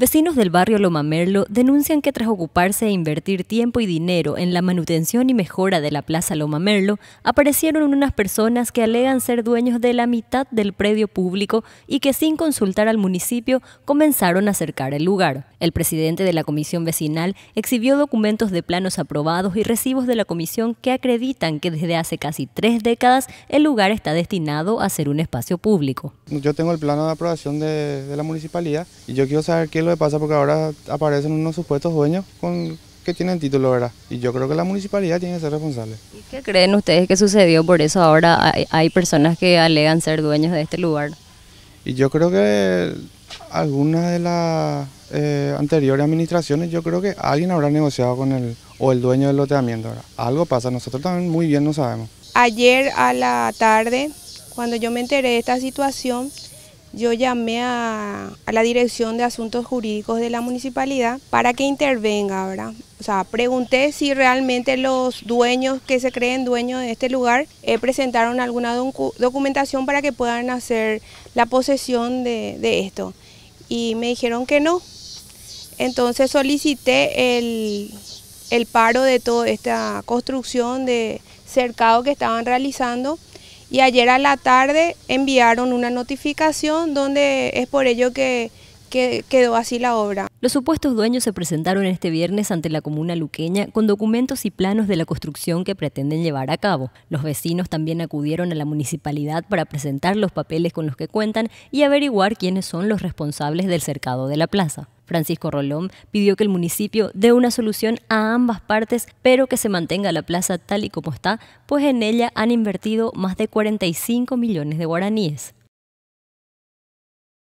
Vecinos del barrio Loma Merlo denuncian que tras ocuparse e invertir tiempo y dinero en la manutención y mejora de la Plaza Loma Merlo, aparecieron unas personas que alegan ser dueños de la mitad del predio público y que sin consultar al municipio comenzaron a acercar el lugar. El presidente de la comisión vecinal exhibió documentos de planos aprobados y recibos de la comisión que acreditan que desde hace casi tres décadas el lugar está destinado a ser un espacio público. Yo tengo el plano de aprobación de, de la municipalidad y yo quiero saber qué es lo pasa porque ahora aparecen unos supuestos dueños con, que tienen título, ¿verdad? Y yo creo que la municipalidad tiene que ser responsable. ¿Y qué creen ustedes que sucedió? Por eso ahora hay, personas que alegan ser dueños de este lugar. Y yo creo que algunas de las eh, anteriores administraciones, yo creo que alguien habrá negociado con el o el dueño del loteamiento. Algo pasa, nosotros también muy bien no sabemos. Ayer a la tarde, cuando yo me enteré de esta situación, yo llamé a, la Dirección de Asuntos Jurídicos de la Municipalidad para que intervenga, O sea, pregunté si realmente los dueños que se creen dueños de este lugar eh, presentaron alguna documentación para que puedan hacer la posesión de, esto. Y me dijeron que no. Entonces solicité el, el paro de toda esta construcción de cercado que estaban realizando y ayer a la tarde enviaron una notificación donde es por ello que quedó así la obra. Los supuestos dueños se presentaron este viernes ante la comuna luqueña con documentos y planos de la construcción que pretenden llevar a cabo. Los vecinos también acudieron a la municipalidad para presentar los papeles con los que cuentan y averiguar quiénes son los responsables del cercado de la plaza. Francisco Rolón pidió que el municipio dé una solución a ambas partes, pero que se mantenga la plaza tal y como está, pues en ella han invertido más de 45 millones de guaraníes.